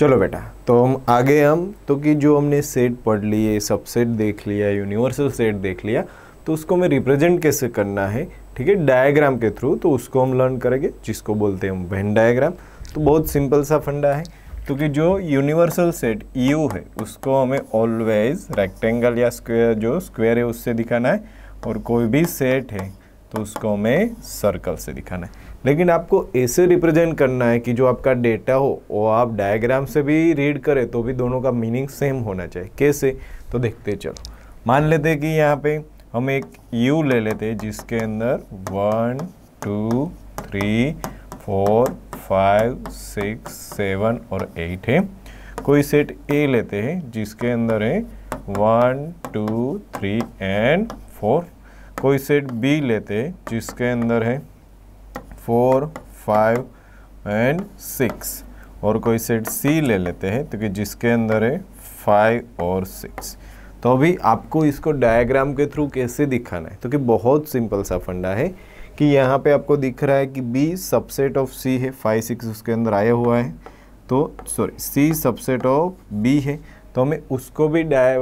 चलो बेटा तो हम आगे हम तो कि जो हमने सेट पढ़ लिए सबसेट देख लिया यूनिवर्सल सेट देख लिया तो उसको हमें रिप्रेजेंट कैसे करना है ठीक है डायग्राम के थ्रू तो उसको हम लर्न करेंगे जिसको बोलते हैं हम वेन डायग्राम तो बहुत सिंपल सा फंडा है तो कि जो यूनिवर्सल सेट यू है उसको हमें ऑलवेज रेक्टेंगल या स्क्वेयर जो स्क्वेयर है उससे दिखाना है और कोई भी सेट है तो उसको हमें सर्कल से दिखाना है लेकिन आपको ऐसे रिप्रेजेंट करना है कि जो आपका डेटा हो वो आप डायग्राम से भी रीड करें तो भी दोनों का मीनिंग सेम होना चाहिए कैसे तो देखते चलो मान लेते कि यहाँ पे हम एक यू ले लेते जिसके अंदर one two three four five six seven और एट है कोई सेट ए लेते हैं जिसके अंदर है one two three and four कोई सेट बी लेते हैं जिसके अंदर है फोर फाइव एंड सिक्स और कोई सेट सी ले लेते हैं तो कि जिसके अंदर है फाइव और सिक्स तो अभी आपको इसको डायग्राम के थ्रू कैसे दिखाना है तो कि बहुत सिंपल सा फंडा है कि यहाँ पे आपको दिख रहा है कि बी सबसेट ऑफ सी है फाइव सिक्स उसके अंदर आया हुआ है तो sorry c subset of B है तो हमें उसको भी डाय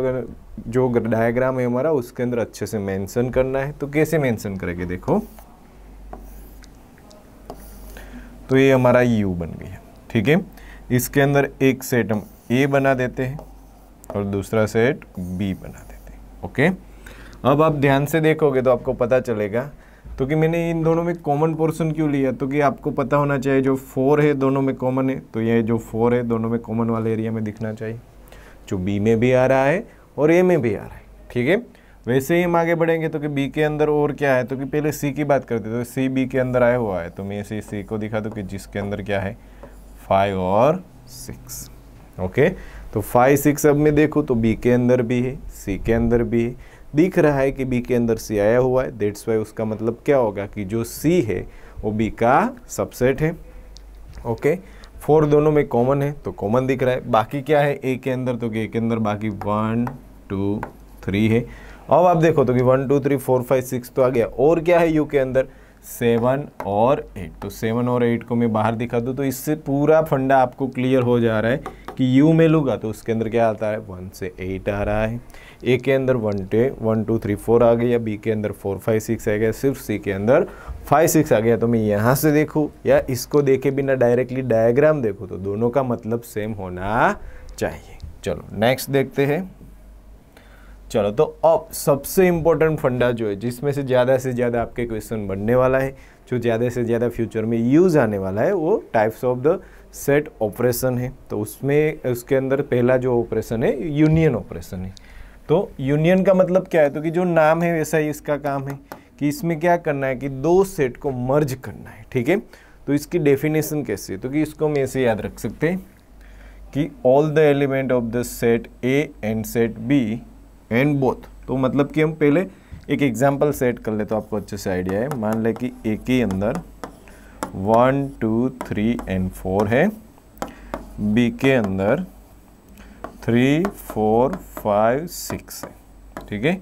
जो डायग्राम है हमारा उसके अंदर अच्छे से मेंशन करना है तो कैसे मेंशन करेंगे देखो तो ये हमारा यू बन गया है ठीक है इसके अंदर एक सेट हम ए बना देते हैं और दूसरा सेट बी बना देते हैं ओके अब आप ध्यान से देखोगे तो आपको पता चलेगा तो कि मैंने इन दोनों में कॉमन पोर्शन क्यों लिया तो कि आपको पता होना चाहिए जो फोर है दोनों में कॉमन है तो ये जो फोर है दोनों में कॉमन वाले एरिया में दिखना चाहिए जो बी में भी आ रहा है और ए में भी आ रहा है ठीक है वैसे ही हम आगे बढ़ेंगे तो कि बी के अंदर और क्या है तो कि पहले सी की बात करते तो सी बी के अंदर आया हुआ है तो मैं इसे सी को दिखा दूँ कि जिसके अंदर क्या है फाइव और सिक्स ओके तो फाइव सिक्स अब मैं देखूँ तो बी के अंदर भी है सी के अंदर भी है दिख रहा है कि बी के अंदर सी आया हुआ है देट्स वाई उसका मतलब क्या होगा कि जो सी है वो बी का सबसेट है ओके फोर दोनों में कॉमन है तो कॉमन दिख रहा है बाकी क्या है ए के अंदर तो ए के अंदर बाकी वन टू थ्री है अब आप देखो तो कि one two three four five six तो आ गया और क्या है यू के अंदर सेवन और एट तो सेवन और एट को मैं बाहर दिखा दूँ तो इससे पूरा फंडा आपको क्लियर हो जा रहा है कि यू में लूँगा तो उसके अंदर क्या आता है वन से एट आ रहा है ए के अंदर वन टे वन टू थ्री फोर आ गया बी के अंदर फोर फाइव सिक्स आ गया सिर्फ सी के अंदर फाइव सिक्स आ गया तो मैं यहाँ से देखूँ या इसको देखे बिना डायरेक्टली डायग्राम देखूँ तो दोनों का मतलब सेम होना चाहिए चलो नेक्स्ट देखते हैं चलो तो अब सबसे इम्पोर्टेंट फंडा जो है जिसमें से ज़्यादा से ज़्यादा आपके क्वेश्चन बनने वाला है जो ज़्यादा से ज़्यादा फ्यूचर में यूज़ आने वाला है वो types of the set operation है तो उसमें उसके अंदर पहला जो ऑपरेशन है यूनियन ऑपरेशन है तो यूनियन का मतलब क्या है तो कि जो नाम है वैसा ही इसका काम है कि इसमें क्या करना है कि दो सेट को मर्ज करना है ठीक है तो इसकी डेफिनेशन कैसे है तो कि इसको हम ऐसे याद रख सकते हैं कि all the element of the set a and set b and both तो मतलब कि हम पहले एक एग्जाम्पल सेट कर ले तो आपको अच्छे से आइडिया है मान लें कि ए के अंदर one two three and four है बी के अंदर थ्री फोर फाइव सिक्स है ठीक है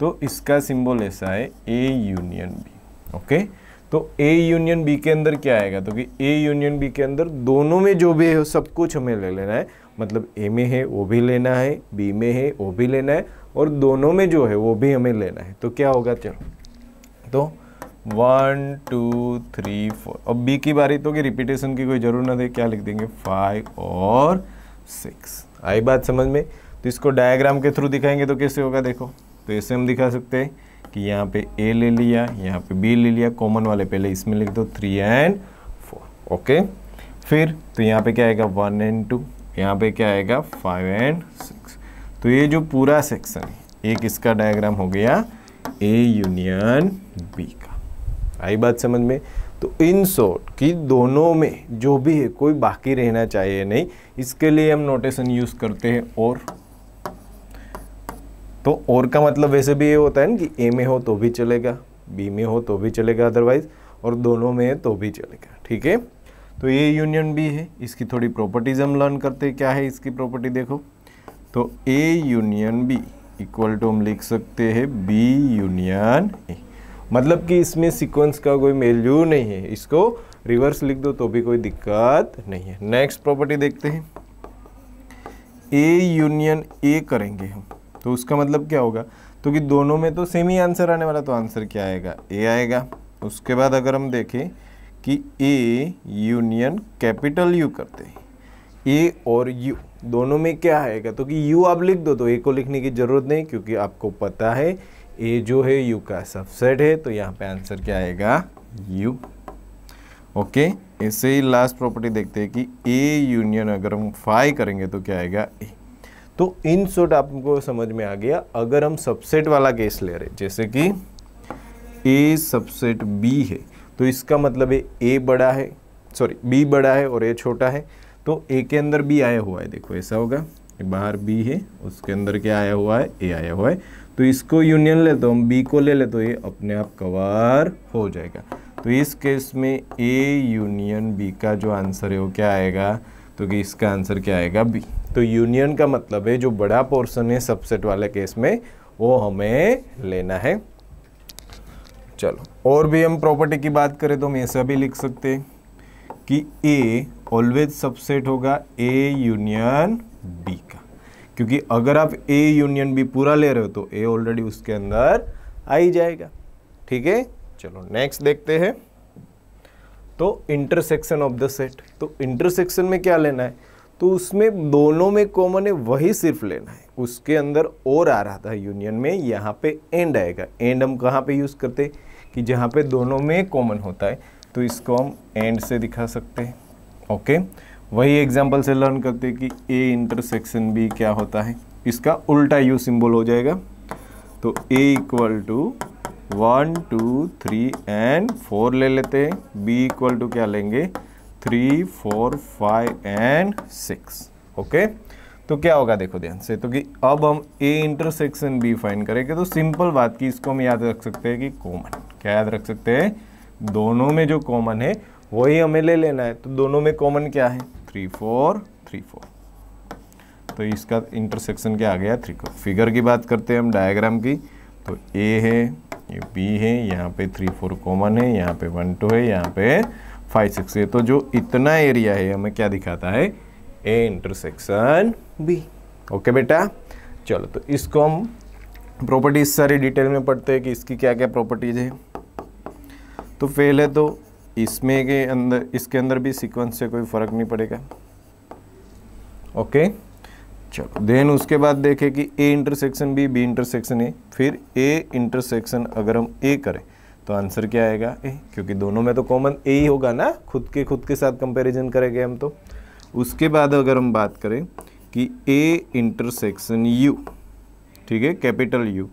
तो इसका सिंबल ऐसा है ए यूनियन बी ओके तो ए यूनियन बी के अंदर क्या आएगा तो कि ए यूनियन बी के अंदर दोनों में जो भी है सब कुछ हमें ले लेना है मतलब ए में है वो भी लेना है बी में है वो भी लेना है और दोनों में जो है वो भी हमें लेना है तो क्या होगा चलो तो वन टू थ्री फोर अब बी की बारी तो कि रिपीटेशन की कोई ज़रूरत ना दे क्या लिख देंगे फाइव और सिक्स आई बात समझ में तो इसको डायग्राम के थ्रू दिखाएंगे तो कैसे होगा देखो तो ऐसे हम दिखा सकते हैं कि यहाँ पे ए ले लिया यहाँ पे बी ले लिया कॉमन वाले पहले इसमें लिख दो थ्री एंड फोर ओके फिर तो यहाँ पे क्या आएगा वन एंड टू यहाँ पे क्या आएगा फाइव एंड सिक्स तो ये जो पूरा सेक्शन एक इसका डायग्राम हो गया ए यूनियन बी का आई बात समझ में तो इन शॉर्ट कि दोनों में जो भी है कोई बाकी रहना चाहिए नहीं इसके लिए हम नोटेशन यूज़ करते हैं और तो और का मतलब वैसे भी ये होता है ना कि ए में हो तो भी चलेगा बी में हो तो भी चलेगा अदरवाइज और दोनों में है तो भी चलेगा ठीक है तो ये यूनियन बी है इसकी थोड़ी प्रॉपर्टीज़ हम लर्न करते क्या है इसकी प्रॉपर्टी देखो तो ए यूनियन बी इक्वल टू हम लिख सकते हैं बी यूनियन ए मतलब कि इसमें सीक्वेंस का कोई मेलजोल नहीं है इसको रिवर्स लिख दो तो भी कोई दिक्कत नहीं है नेक्स्ट प्रॉपर्टी देखते हैं ए यूनियन ए करेंगे हम तो उसका मतलब क्या होगा तो कि दोनों में तो सेम ही आंसर आने वाला तो आंसर क्या आएगा ए आएगा उसके बाद अगर हम देखें कि ए यूनियन कैपिटल यू करते हैं ए और यू दोनों में क्या आएगा तो कि यू आप लिख दो तो ए को लिखने की ज़रूरत नहीं क्योंकि आपको पता है ए जो है यू का सबसेट है तो यहाँ पे आंसर क्या आएगा यू ओके ऐसे ही लास्ट प्रॉपर्टी देखते हैं कि ए यूनियन अगर हम फाई करेंगे तो क्या आएगा ए तो इन शॉर्ट आपको समझ में आ गया अगर हम सबसेट वाला केस ले रहे जैसे कि ए सबसेट बी है तो इसका मतलब है ए बड़ा है सॉरी बी बड़ा है और ए छोटा है तो ए के अंदर बी आया हुआ है देखो ऐसा होगा बाहर बी है उसके अंदर क्या आया हुआ है ए आया हुआ है तो इसको यूनियन ले तो हम बी को ले ले तो ये अपने आप कवर हो जाएगा तो इस केस में ए यूनियन बी का जो आंसर है वो क्या आएगा तो कि इसका आंसर क्या आएगा बी तो यूनियन का मतलब है जो बड़ा पोर्सन है सबसेट वाले केस में वो हमें लेना है चलो और भी हम प्रॉपर्टी की बात करें तो हम ऐसा भी लिख सकते हैं कि ए ऑलवेज सबसेट होगा ए यूनियन बी का क्योंकि अगर आप ए यूनियन बी पूरा ले रहे हो तो ए ऑलरेडी उसके अंदर आ ही जाएगा ठीक है चलो नेक्स्ट देखते हैं तो इंटरसेक्शन ऑफ द सेट तो इंटरसेक्शन में क्या लेना है तो उसमें दोनों में कॉमन है वही सिर्फ लेना है उसके अंदर और आ रहा था यूनियन में यहाँ पे एंड आएगा एंड हम कहाँ पे यूज़ करते कि जहाँ पे दोनों में कॉमन होता है तो इसको हम एंड से दिखा सकते हैं ओके वही एग्जाम्पल से लर्न करते हैं कि ए इंटरसेक्शन बी क्या होता है इसका उल्टा यू सिंबल हो जाएगा तो ए equal to one two three and four ले लेते हैं बी इक्वल टू क्या लेंगे three four five and six okay तो क्या होगा देखो ध्यान से तो कि अब हम ए इंटरसेक्शन बी फाइन करेंगे तो सिंपल बात की इसको हम याद रख सकते हैं कि कॉमन क्या याद रख सकते हैं दोनों में जो कॉमन है वही हमें ले लेना है तो दोनों में कॉमन क्या है थ्री फोर थ्री फोर तो इसका इंटरसेक्शन क्या आ गया थ्री फोर फिगर की बात करते हैं हम डायग्राम की तो ए है ये बी है यहाँ पे थ्री फोर कॉमन है यहाँ पे वन टू है यहाँ पे फाइव सिक्स है तो जो इतना एरिया है हमें क्या दिखाता है ए इंटरसेक्शन बी ओके बेटा चलो तो इसको हम प्रॉपर्टीज सारी डिटेल में पढ़ते हैं कि इसकी क्या क्या प्रॉपर्टीज़ है तो फेल है तो इसमें के अंदर इसके अंदर भी सीक्वेंस से कोई फ़र्क नहीं पड़ेगा ओके चलो देन उसके बाद देखें कि ए intersection b b intersection a फिर ए इंटरसेक्शन अगर हम ए करें तो आंसर क्या आएगा ए क्योंकि दोनों में तो कॉमन ए ही होगा ना खुद के खुद के साथ कंपेरिजन करेंगे हम तो उसके बाद अगर हम बात करें कि ए इंटरसेक्शन यू ठीक है कैपिटल यू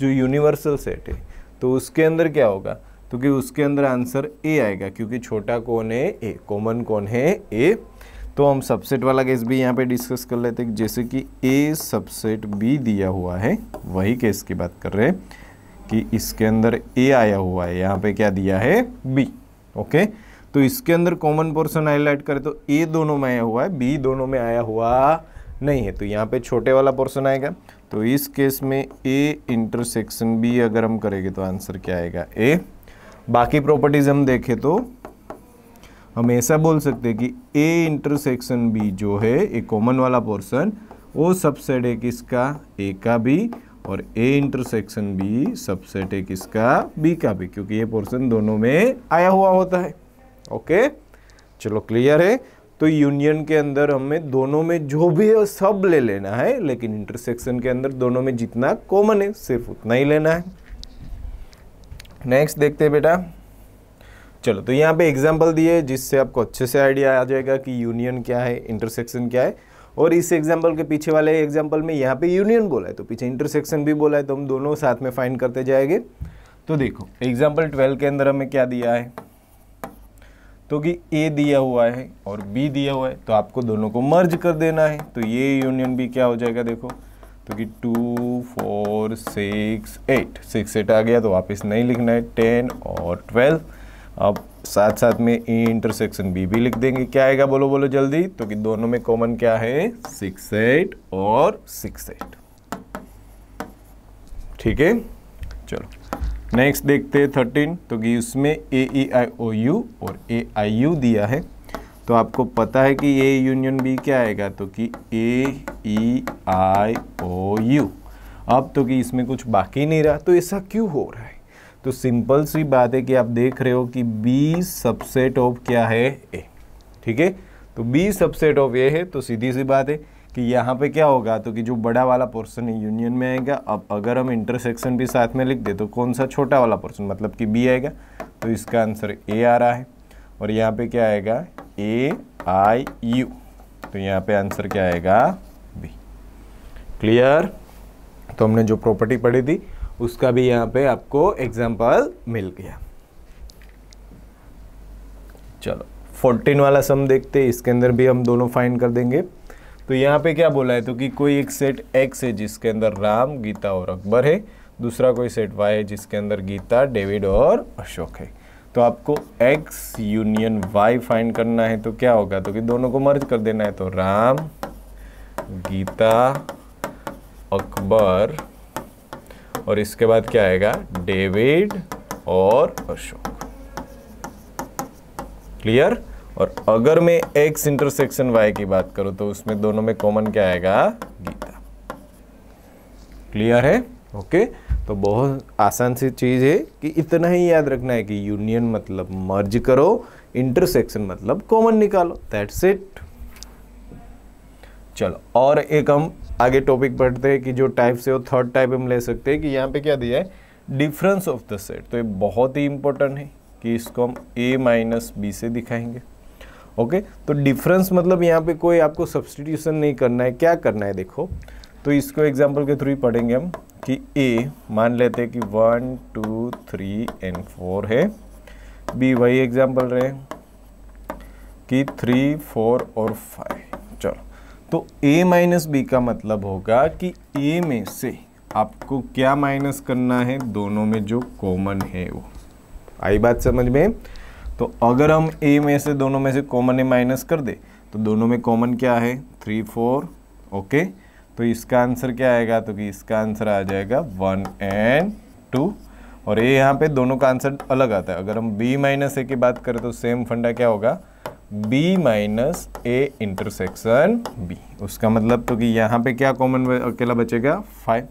जो यूनिवर्सल सेट है तो उसके अंदर क्या होगा तो कि उसके अंदर आंसर ए आएगा क्योंकि छोटा कौन है ए कॉमन कौन है ए तो हम सबसेट वाला केस भी यहाँ पे डिस्कस कर लेते हैं जैसे कि ए सबसेट बी दिया हुआ है वही केस की बात कर रहे हैं कि इसके अंदर ए आया हुआ है यहाँ पे क्या दिया है बी ओके तो इसके अंदर कॉमन पोर्सन हाईलाइट करें तो ए दोनों में आया हुआ है बी दोनों में आया हुआ नहीं है तो यहाँ पे छोटे वाला पोर्सन आएगा तो इस केस में ए इंटरसेक्शन बी अगर हम करेंगे तो आंसर क्या आएगा ए बाकी प्रॉपर्टीज़ हम देखें तो हम ऐसा बोल सकते हैं कि ए इंटरसेक्शन बी जो है ए कॉमन वाला पोर्सन वो सबसेट है किसका ए का भी और ए इंटरसेक्शन बी सबसेट है किसका बी का भी क्योंकि ये पोर्सन दोनों में आया हुआ होता है ओके चलो क्लियर है तो यूनियन के अंदर हमें दोनों में जो भी है सब ले लेना है लेकिन इंटरसेक्शन के अंदर दोनों में जितना कॉमन है सिर्फ उतना ही लेना है नेक्स्ट देखते हैं बेटा चलो तो यहाँ पे एग्जाम्पल दिए जिससे आपको अच्छे से आइडिया आ जाएगा कि यूनियन क्या है इंटरसेक्शन क्या है और इस एग्जाम्पल के पीछे वाले एग्जाम्पल में यहाँ पे यूनियन बोला है तो पीछे इंटरसेक्शन भी बोला है तो हम दोनों साथ में फाइंड करते जाएंगे तो देखो एग्जाम्पल ट्वेल्व के अंदर हमें क्या दिया है तो कि ए दिया हुआ है और बी दिया हुआ है तो आपको दोनों को मर्ज कर देना है तो ये यूनियन भी क्या हो जाएगा देखो तो कि two four six eight six eight आ गया तो वापस नहीं लिखना है टेन और ट्वेल्व अब साथ साथ में ए इंटरसेक्शन बी भी लिख देंगे क्या आएगा बोलो बोलो जल्दी तो कि दोनों में कॉमन क्या है सिक्स एट और सिक्स एट ठीक है चलो नेक्स्ट देखते हैं थर्टीन तो कि उसमें ए ई आई ओ यू और ए आई यू दिया है तो आपको पता है कि ए यूनियन बी क्या आएगा तो कि ए ई आई ओ यू अब तो कि इसमें कुछ बाकी नहीं रहा तो ऐसा क्यों हो रहा है तो सिंपल सी बात है कि आप देख रहे हो कि बी सबसेट ऑफ क्या है ए ठीक है तो बी सबसेट ऑफ ए है तो सीधी सी बात है कि यहाँ पे क्या होगा तो कि जो बड़ा वाला पोर्सन है यूनियन में आएगा अब अगर हम इंटरसेक्शन भी साथ में लिख दे तो कौन सा छोटा वाला पोर्सन मतलब कि बी आएगा तो इसका आंसर ए आ रहा है और यहाँ पे क्या आएगा ए आई यू तो यहाँ पे आंसर क्या आएगा बी क्लियर तो हमने जो प्रॉपर्टी पढ़ी थी उसका भी यहाँ पे आपको एग्जांपल मिल गया चलो फोर्टीन वाला सम देखते हैं इसके अंदर भी हम दोनों फाइंड कर देंगे तो यहाँ पे क्या बोला है तो कि कोई एक सेट एक्स है जिसके अंदर राम गीता और अकबर है दूसरा कोई सेट वाई है जिसके अंदर गीता डेविड और अशोक है तो आपको x यूनियन y फाइंड करना है तो क्या होगा तो कि दोनों को मर्ज कर देना है तो राम गीता अकबर और इसके बाद क्या आएगा डेविड और अशोक क्लियर और अगर मैं x इंटरसेक्शन y की बात करूं तो उसमें दोनों में कॉमन क्या आएगा गीता क्लियर है ओके okay? तो बहुत आसान सी चीज़ है कि इतना ही याद रखना है कि यूनियन मतलब मर्ज करो इंटरसेक्शन मतलब कॉमन निकालो दैट्स इट चलो और एक हम आगे टॉपिक पढ़ते हैं कि जो टाइप से वो थर्ड टाइप हम ले सकते हैं कि यहाँ पे क्या दिया है डिफरेंस ऑफ द सेट तो ये बहुत ही इंपॉर्टेंट है कि इसको हम ए माइनस बी से दिखाएंगे ओके तो डिफरेंस मतलब यहाँ पे कोई आपको सब्सटीट्यूशन नहीं करना है क्या करना है देखो तो इसको एग्जाम्पल के थ्रू ही पढ़ेंगे हम कि ए मान लेते हैं कि one two three and four है बी वही एग्जाम्पल रहे कि थ्री फोर और फाइव चलो तो ए माइनस बी का मतलब होगा कि ए में से आपको क्या माइनस करना है दोनों में जो कॉमन है वो आई बात समझ में तो अगर हम ए में से दोनों में से कॉमन है माइनस कर दे तो दोनों में कॉमन क्या है थ्री फोर ओके तो इसका आंसर क्या आएगा तो कि इसका आंसर आ जाएगा वन एंड टू और ये यहाँ पे दोनों का आंसर अलग आता है अगर हम बी माइनस ए की बात करें तो सेम फंडा क्या होगा बी माइनस ए इंटरसेक्शन बी उसका मतलब तो कि यहाँ पे क्या कॉमन अकेला बचेगा फाइव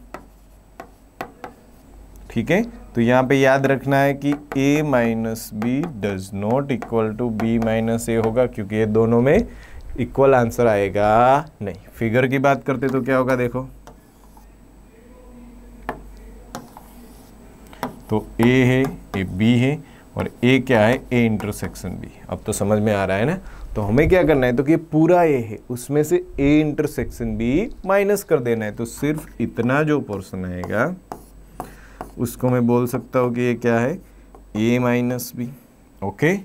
ठीक है तो यहाँ पे याद रखना है कि a minus b does not equal to b minus a होगा क्योंकि ये दोनों में इक्वल आंसर आएगा नहीं फिगर की बात करते तो क्या होगा देखो तो ए है ए बी है और ए क्या है ए इंटरसेक्शन बी अब तो समझ में आ रहा है ना तो हमें क्या करना है तो कि पूरा ए है उसमें से ए इंटरसेक्शन बी माइनस कर देना है तो सिर्फ इतना जो पोर्शन आएगा उसको मैं बोल सकता हूँ कि ये क्या है ए माइनस बी ओके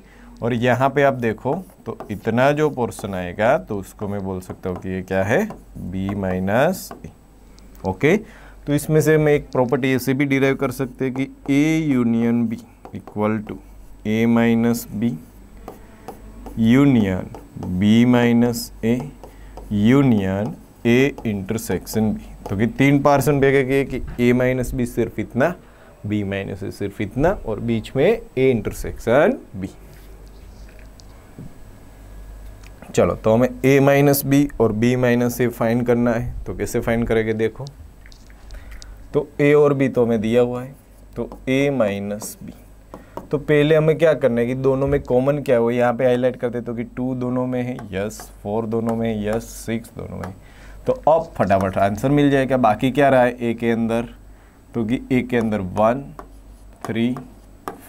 और यहाँ पे आप देखो तो इतना जो पोर्सन आएगा तो उसको मैं बोल सकता हूँ कि ये क्या है बी माइनस ए ओके तो इसमें से मैं एक प्रॉपर्टी ऐसे भी डिराइव कर सकते हैं कि a union b equal to a minus b union b minus a union A intersection B तो कि तीन पार्सन बेगे कि, कि ए माइनस बी सिर्फ इतना बी माइनस ए सिर्फ इतना और बीच में ए इंटरसेक्शन बी चलो तो हमें a माइनस बी और b माइनस ए फाइन करना है तो कैसे फाइन करेंगे देखो तो a और b तो हमें दिया हुआ है तो a माइनस बी तो पहले हमें क्या करना है कि दोनों में कॉमन क्या हुआ यहाँ पे हाईलाइट करते तो कि टू दोनों में है यस फोर दोनों में है यस सिक्स दोनों में तो अब फटाफट आंसर मिल जाएगा बाकी क्या रहा है ए के अंदर तो कि ए के अंदर वन थ्री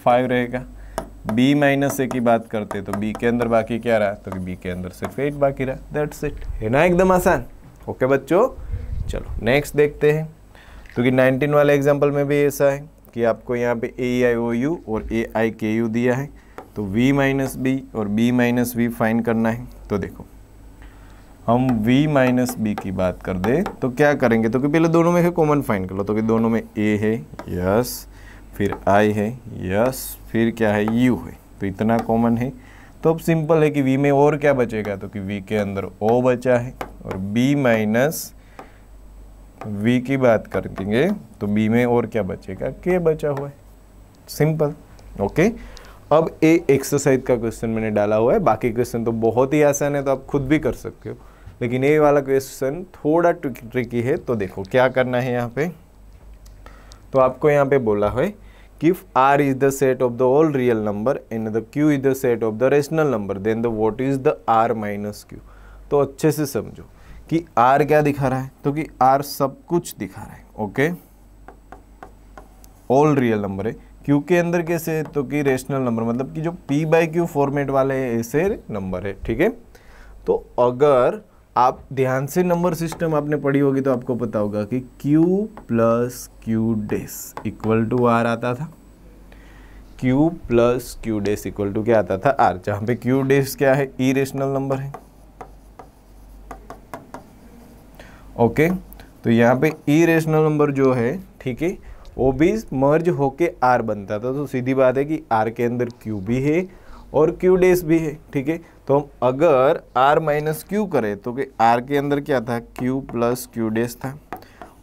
फाइव रहेगा b माइनस ए की बात करते तो b के अंदर बाकी क्या रहा तो b के अंदर सिर्फ एट बाकी रहा दैट्स इट है ना एकदम आसान ओके बच्चों चलो नेक्स्ट देखते हैं क्योंकि तो नाइनटीन वाले एग्जाम्पल में भी ऐसा है कि आपको यहाँ पे ए आई ओ यू और ए आई के यू दिया है तो v माइनस बी और b माइनस वी फाइन करना है तो देखो हम v माइनस बी की बात कर दे तो क्या करेंगे तो कि पहले दोनों में से कॉमन फाइन कर लो तो कि दोनों में a है यस yes. फिर आई है यस फिर क्या है यू है तो इतना कॉमन है तो अब सिंपल है कि वी में और क्या बचेगा तो कि वी के अंदर ओ बचा है और बी माइनस वी की बात कर देंगे तो बी में और क्या बचेगा के बचा हुआ है सिंपल ओके अब ए एक्सरसाइज का क्वेश्चन मैंने डाला हुआ है बाकी क्वेश्चन तो बहुत ही आसान है तो आप खुद भी कर सकते हो लेकिन ए वाला क्वेश्चन थोड़ा ट्रिकी है तो देखो क्या करना है यहाँ पे तो आपको यहाँ पे बोला है if r is the set of the all real number and the q is the set of the rational number then the what is the r minus q तो अच्छे से समझो कि r क्या दिखा रहा है तो कि r सब कुछ दिखा रहा है ओके ऑल रियल नंबर है q के अंदर कैसे है तो कि रेशनल नंबर मतलब कि जो p बाई क्यू फॉर्मेट वाले ऐसे नंबर है ठीक है तो अगर आप ध्यान से नंबर सिस्टम आपने पढ़ी होगी तो आपको पता होगा कि Q plus q dash equal to r आता था Q plus q dash equal to क्या आता था आर जहां पे Q डेस क्या है ई रेशनल नंबर है ओके तो यहाँ पे ई रेशनल नंबर जो है ठीक है वो भी मर्ज होके आर बनता था तो सीधी बात है कि आर के अंदर क्यू भी है और क्यू डेस भी है ठीक है तो हम अगर आर माइनस क्यू करें तो कि आर के अंदर क्या था क्यू प्लस क्यू डेस था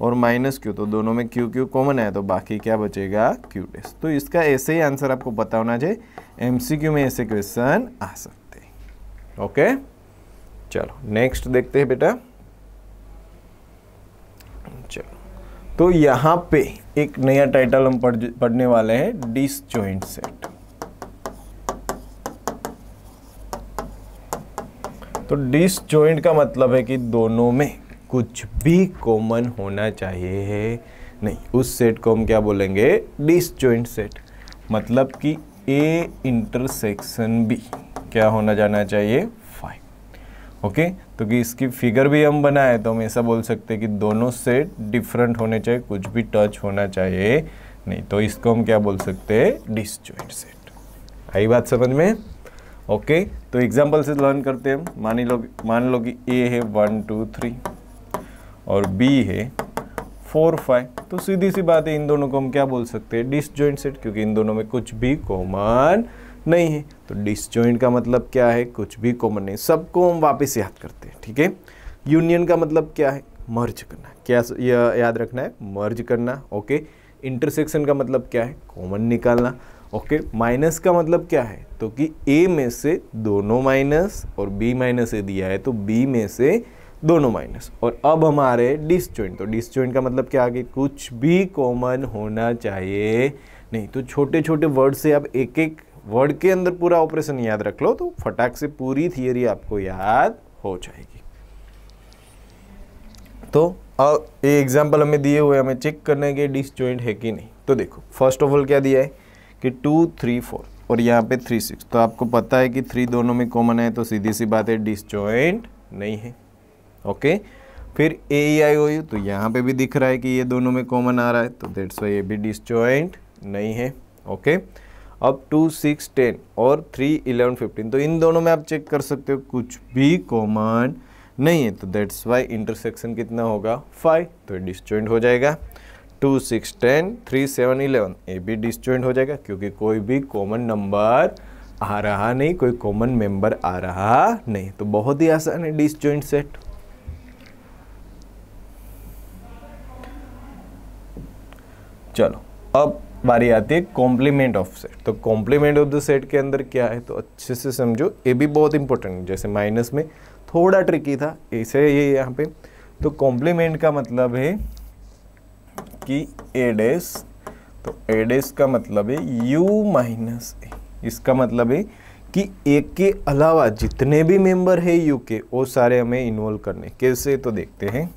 और माइनस क्यू तो दोनों में क्यू क्यू कॉमन है तो बाकी क्या बचेगा क्यू डेस तो इसका ऐसे ही आंसर आपको पता होना चाहिए एमसीक्यू में ऐसे क्वेश्चन आ सकते हैं ओके चलो नेक्स्ट देखते हैं बेटा चलो तो यहाँ पे एक नया टाइटल हम पढ़ पढ़ने वाले हैं डिस सेट तो डिस जॉइंट का मतलब है कि दोनों में कुछ भी कॉमन होना चाहिए नहीं उस सेट को हम क्या बोलेंगे डिस जॉइंट सेट मतलब कि ए इंटरसेक्शन बी क्या होना जाना चाहिए फाइव ओके तो कि इसकी फिगर भी हम बनाए तो हम ऐसा बोल सकते हैं कि दोनों सेट डिफरेंट होने चाहिए कुछ भी टच होना चाहिए नहीं तो इसको हम क्या बोल सकते हैं डिस डिसजॉइंट सेट आई बात समझ में ओके तो एग्जाम्पल से लर्न करते हैं मान लो मान लो कि ए है वन टू थ्री और बी है फोर फाइव तो सीधी सी बात है इन दोनों को हम क्या बोल सकते हैं डिसजॉइंट सेट क्योंकि इन दोनों में कुछ भी कॉमन नहीं है तो डिसजॉइंट का मतलब क्या है कुछ भी कॉमन नहीं सबको हम वापस याद करते हैं ठीक है यूनियन का मतलब क्या है मर्ज करना क्या या, याद रखना है मर्ज करना ओके इंटरसेक्शन का मतलब क्या है कॉमन निकालना ओके माइनस का मतलब क्या है तो कि ए में से दोनों माइनस और बी माइनस ए दिया है तो बी में से दोनों माइनस और अब हमारे डिस ज्वाइंट तो डिस ज्वाइंट का मतलब क्या है कि कुछ भी कॉमन होना चाहिए नहीं तो छोटे छोटे वर्ड से आप एक एक वर्ड के अंदर पूरा ऑपरेशन याद रख लो तो फटाक से पूरी थियरी आपको याद हो जाएगी तो अब ये एग्जाम्पल हमें दिए हुए हमें चेक करने के डिस ज्वाइंट है कि नहीं तो देखो फर्स्ट ऑफ ऑल क्या दिया है कि टू थ्री फोर और यहाँ पे थ्री सिक्स तो आपको पता है कि थ्री दोनों में कॉमन है तो सीधी सी बात है डिसजॉइंट नहीं है ओके फिर ए ई आई ओ यू तो यहाँ पे भी दिख रहा है कि ये दोनों में कॉमन आ रहा है तो देट्स वाई ये भी डिसजॉइंट नहीं है ओके अब टू सिक्स टेन और थ्री इलेवन फिफ्टीन तो इन दोनों में आप चेक कर सकते हो कुछ भी कॉमन नहीं है तो देट्स वाई इंटरसेक्शन कितना होगा फाइव तो डिसजॉइंट हो जाएगा two six ten three seven eleven ये भी डिस्जॉइंट हो जाएगा क्योंकि कोई भी कॉमन नंबर आ रहा नहीं कोई कॉमन मेंबर आ रहा नहीं तो बहुत ही आसान है डिस्जॉइंट सेट चलो अब बारी आती है कॉम्प्लीमेंट ऑफ सेट तो कॉम्प्लीमेंट ऑफ द सेट के अंदर क्या है तो अच्छे से समझो ये भी बहुत इंपॉर्टेंट है जैसे माइनस में थोड़ा ट्रिकी था ऐसे ये यहाँ पे तो कॉम्प्लीमेंट का मतलब है की ए तो ए डैश का मतलब है यू माइनस ए इसका मतलब है कि एक के अलावा जितने भी मेंबर है यू के वो सारे हमें इन्वॉल्व करने कैसे तो देखते हैं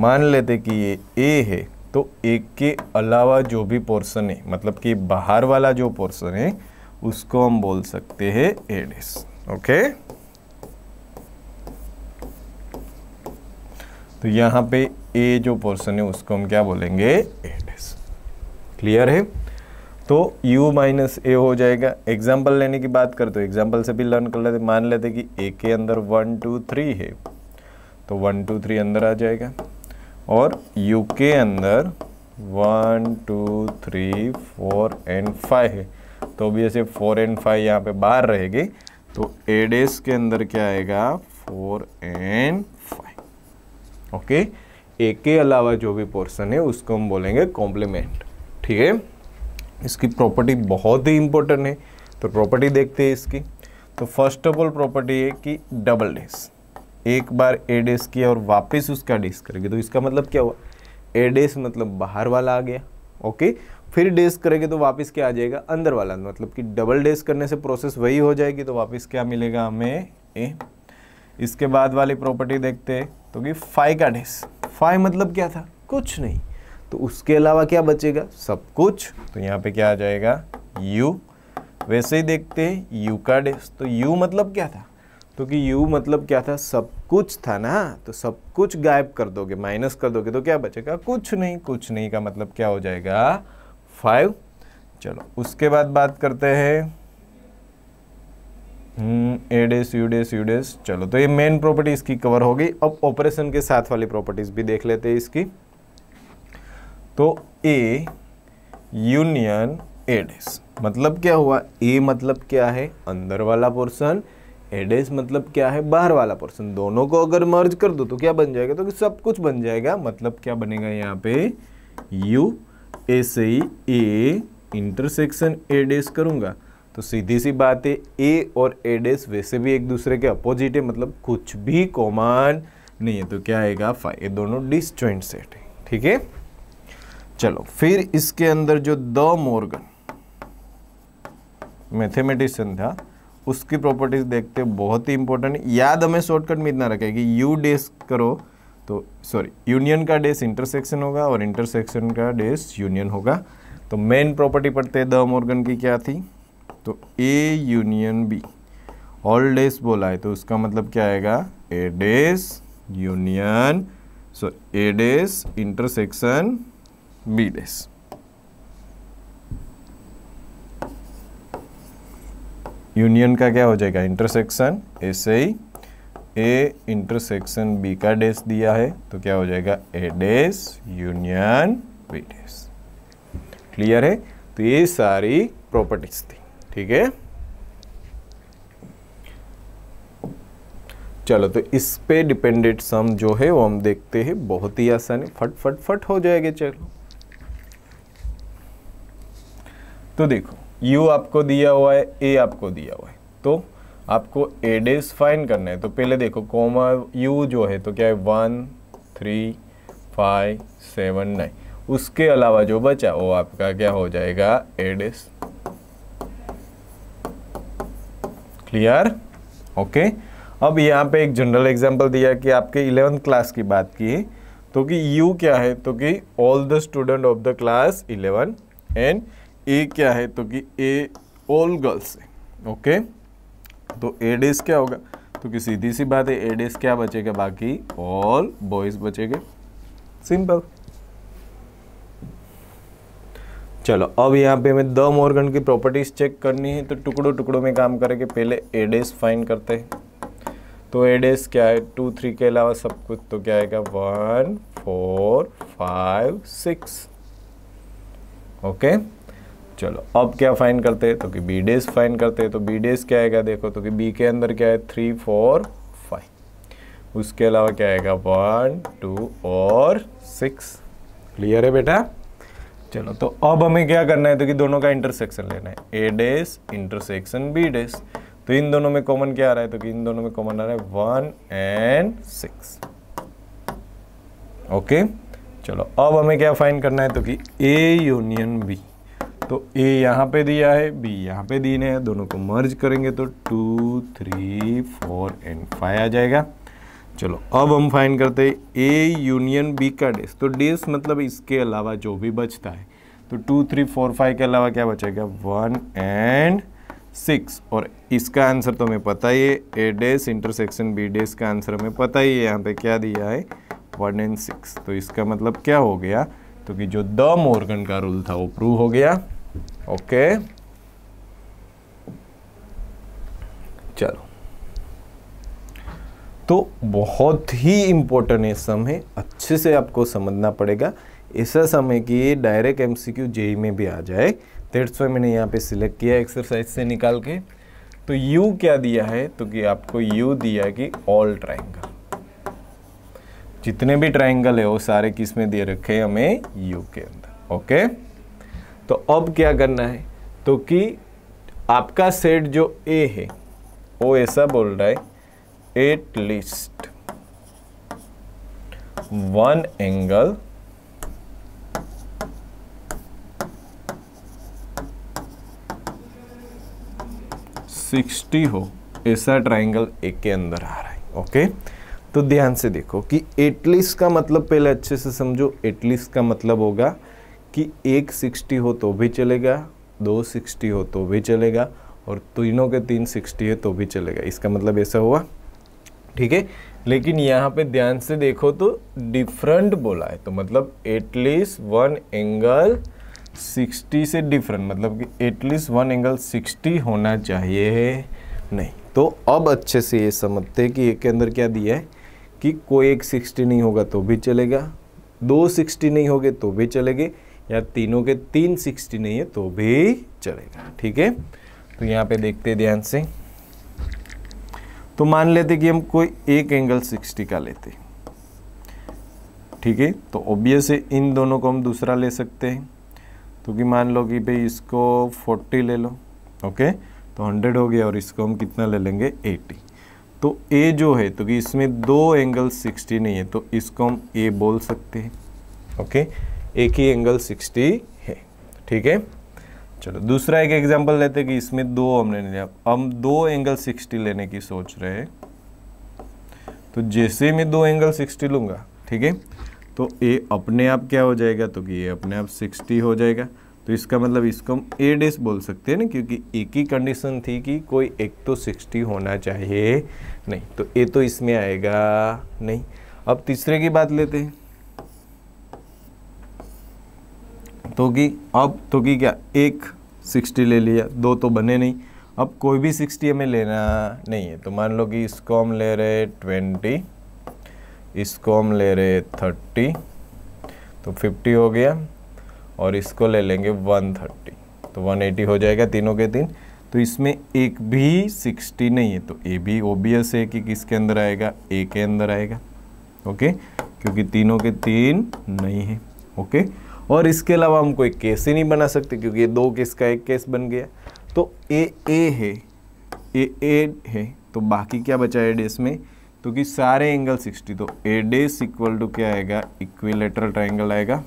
मान लेते कि ये ए है तो एक के अलावा जो भी पोर्शन है मतलब कि बाहर वाला जो पोर्शन है उसको हम बोल सकते हैं एडेस डैश ओके तो यहाँ पे ए जो पोर्सन है उसको हम क्या बोलेंगे एड एस क्लियर है तो u माइनस ए हो जाएगा एग्जाम्पल लेने की बात करते तो एग्जाम्पल से भी लर्न कर लेते मान लेते कि ए के अंदर वन टू थ्री है तो वन टू थ्री अंदर आ जाएगा और यू के अंदर one two three four and five है तो भी ऐसे फोर एंड फाइव यहाँ पे बाहर रहेगी तो एडेस के अंदर क्या आएगा four and five okay a के अलावा जो भी पोर्सन है उसको हम बोलेंगे कॉम्प्लीमेंट ठीक है इसकी प्रॉपर्टी बहुत ही इंपॉर्टेंट है तो प्रॉपर्टी देखते हैं इसकी तो फर्स्ट ऑफ ऑल प्रॉपर्टी है कि डबल डेस एक बार ए डेस किया और वापस उसका डेस करेगी तो इसका मतलब क्या हुआ ए डेस मतलब बाहर वाला आ गया ओके फिर डेस करेगी तो वापस क्या आ जाएगा अंदर वाला मतलब कि डबल डेस करने से प्रोसेस वही हो जाएगी तो वापस क्या मिलेगा हमें ए इसके बाद वाली प्रॉपर्टी देखते हैं तो कि फाइव का डेस फाइव मतलब क्या था कुछ नहीं तो उसके अलावा क्या बचेगा सब कुछ तो यहाँ पे क्या आ जाएगा यू वैसे ही देखते हैं यू का डेस तो यू मतलब क्या था तो कि यू मतलब क्या था सब कुछ था ना तो सब कुछ गायब कर दोगे माइनस कर दोगे तो क्या बचेगा कुछ नहीं कुछ नहीं का मतलब क्या हो जाएगा फाइव चलो उसके बाद बात करते हैं ए डेस यू डेस यू डेस चलो तो ये मेन प्रॉपर्टी इसकी कवर हो गई अब ऑपरेशन के साथ वाली प्रॉपर्टीज भी देख लेते हैं इसकी तो ए यूनियन ए डेस मतलब क्या हुआ ए मतलब क्या है अंदर वाला पोर्सन एडेस मतलब क्या है बाहर वाला पोर्सन दोनों को अगर मर्ज कर दो तो क्या बन जाएगा तो सब कुछ बन जाएगा मतलब क्या बनेगा यहाँ पे U A C A intersection एडेस करूंगा तो सीधी सी बात है ए और ए डेस वैसे भी एक दूसरे के अपोजिट है मतलब कुछ भी कॉमन नहीं है तो क्या आएगा फाइव ये दोनों डिस्जॉइंट सेट है ठीक है चलो फिर इसके अंदर जो द मोर्गन मैथमेटिशियन था उसकी प्रॉपर्टीज देखते बहुत ही इंपॉर्टेंट याद हमें शॉर्टकट में इतना कि यू डेस करो तो सॉरी यूनियन का डेस इंटरसेक्शन होगा और इंटरसेक्शन का डेस यूनियन होगा तो मेन प्रॉपर्टी पढ़ते द मोर्गन की क्या थी तो ए यूनियन बी ऑल डेज बोला है तो उसका मतलब क्या आएगा A dash union so A dash intersection B dash union का क्या हो जाएगा इंटरसेक्शन ऐसे ही ए इंटरसेक्शन बी का डेस दिया है तो क्या हो जाएगा A dash union B dash clear है तो ये सारी प्रॉपर्टीज थी ठीक है चलो तो इस पे डिपेंडेंट सम जो है वो हम देखते हैं बहुत ही आसानी फट फट फट हो जाएगा चलो तो देखो U आपको दिया हुआ है A आपको दिया हुआ है तो आपको A डेज फाइन करना है तो पहले देखो कॉमा U जो है तो क्या है one three five seven nine उसके अलावा जो बचा वो आपका क्या हो जाएगा एडेस डेज क्लियर ओके अब यहाँ पे एक जनरल एग्जाम्पल दिया कि आपके इलेवंथ क्लास की बात की तो कि यू क्या है तो कि all the student of the class eleven and uh क्या है तो कि ए ऑल गर्ल्स ओके तो ए डेज क्या होगा तो कि सीधी सी बात है ए डेज क्या बचेगा बाकी ऑल बॉयज़ बचेगा सिंपल चलो अब यहाँ पे हमें द मोर्गन की प्रॉपर्टीज़ चेक करनी है तो टुकड़ों टुकड़ों में काम करके पहले एडेस फाइन करते हैं तो एडेस क्या है टू थ्री के अलावा सब कुछ तो क्या आएगा one four five six okay चलो अब क्या फाइन करते हैं तो कि बी डेज फाइन करते हैं तो बी डेज क्या आएगा देखो तो कि बी के अंदर क्या है थ्री फोर फाइव उसके अलावा क्या आएगा वन टू और सिक्स क्लियर है बेटा चलो तो अब हमें क्या करना है तो कि दोनों का इंटरसेक्शन लेना है ए डेस इंटरसेक्शन बी डेस तो इन दोनों में कॉमन क्या आ रहा है तो कि इन दोनों में कॉमन आ रहा है वन एंड सिक्स ओके चलो अब हमें क्या फाइंड करना है तो कि ए यूनियन बी तो ए यहाँ पे दिया है बी यहाँ पे दिए हैं दोनों को मर्ज करेंगे तो two three four and five आ जाएगा चलो अब हम फाइन करते हैं ए यूनियन बी का डेस तो डेस मतलब इसके अलावा जो भी बचता है तो टू थ्री फोर फाइव के अलावा क्या बचेगा वन एंड सिक्स और इसका आंसर तो हमें पता ही है ए डेस इंटरसेक्शन बी डेस का आंसर हमें पता ही है यहाँ पे क्या दिया है वन एंड सिक्स तो इसका मतलब क्या हो गया तो कि जो द मोर्गन का रूल था वो प्रूव हो गया ओके चलो तो बहुत ही इम्पोर्टेंट ये समय अच्छे से आपको समझना पड़ेगा ऐसा समय कि ये direct M C Q JEE में भी आ जाए दैट्स सौ मैंने यहाँ पे सिलेक्ट किया एक्सरसाइज से निकाल के तो यू क्या दिया है तो कि आपको यू दिया कि ऑल ट्राइंगल जितने भी ट्राइंगल है वो सारे किस में दे रखे हैं हमें यू के अंदर ओके तो अब क्या करना है तो कि आपका सेट जो ए है वो ऐसा बोल रहा है at least one angle sixty हो ऐसा ट्राइंगल एक के अंदर आ रहा है ओके तो ध्यान से देखो कि एटलीस्ट का मतलब पहले अच्छे से समझो एटलीस्ट का मतलब होगा कि एक सिक्सटी हो तो भी चलेगा दो सिक्सटी हो तो भी चलेगा और तीनों के तीन सिक्सटी है तो भी चलेगा इसका मतलब ऐसा हुआ ठीक है लेकिन यहाँ पे ध्यान से देखो तो डिफरेंट बोला है तो मतलब एटलीस्ट वन एंगल 60 से डिफरेंट मतलब कि एटलीस्ट वन एंगल 60 होना चाहिए नहीं तो अब अच्छे से ये समझते हैं कि एक के अंदर क्या दिया है कि कोई एक 60 नहीं होगा तो भी चलेगा दो 60 नहीं होगे तो भी चलेगे या तीनों के तीन 60 नहीं है तो भी चलेगा ठीक है तो यहाँ पे देखते ध्यान से तो मान लेते कि हम कोई एक एंगल 60 का लेते ठीक है तो ऑब्वियस है इन दोनों को हम दूसरा ले सकते हैं तो कि मान लो कि भाई इसको 40 ले लो ओके तो 100 हो गया और इसको हम कितना ले लेंगे 80 तो ए जो है तो कि इसमें दो एंगल 60 नहीं है तो इसको हम ए बोल सकते हैं ओके एक ही एंगल 60 है ठीक है चलो दूसरा एक एग्जांपल लेते हैं कि इसमें दो हमने लिया हम दो एंगल 60 लेने की सोच रहे हैं तो जैसे मैं दो एंगल 60 लूंगा ठीक है तो ए अपने आप क्या हो जाएगा तो कि ये अपने आप 60 हो जाएगा तो इसका मतलब इसको हम ए डेस बोल सकते हैं ना क्योंकि एक ही कंडीशन थी कि कोई एक तो 60 होना चाहिए नहीं तो ए तो इसमें आएगा नहीं अब तीसरे की बात लेते हैं तो कि अब तो कि क्या एक सिक्सटी ले लिया दो तो बने नहीं अब कोई भी सिक्सटी हमें लेना नहीं है तो मान लो कि इसको हम ले रहे ट्वेंटी इसको हम ले रहे थर्टी तो फिफ्टी हो गया और इसको ले लेंगे वन थर्टी तो वन एटी हो जाएगा तीनों के तीन तो इसमें एक भी सिक्सटी नहीं है तो ए भी ओबियस है कि किसके अंदर आएगा ए के अंदर आएगा ओके क्योंकि तीनों के तीन नहीं है ओके और इसके अलावा हम कोई केस ही नहीं बना सकते क्योंकि ये दो केस का एक केस बन गया तो ए ए है ए ए है तो बाकी क्या बचा है डेस में तो कि सारे एंगल 60 तो ए डेस इक्वल टू क्या आएगा इक्विलेटरल ट्राइंगल आएगा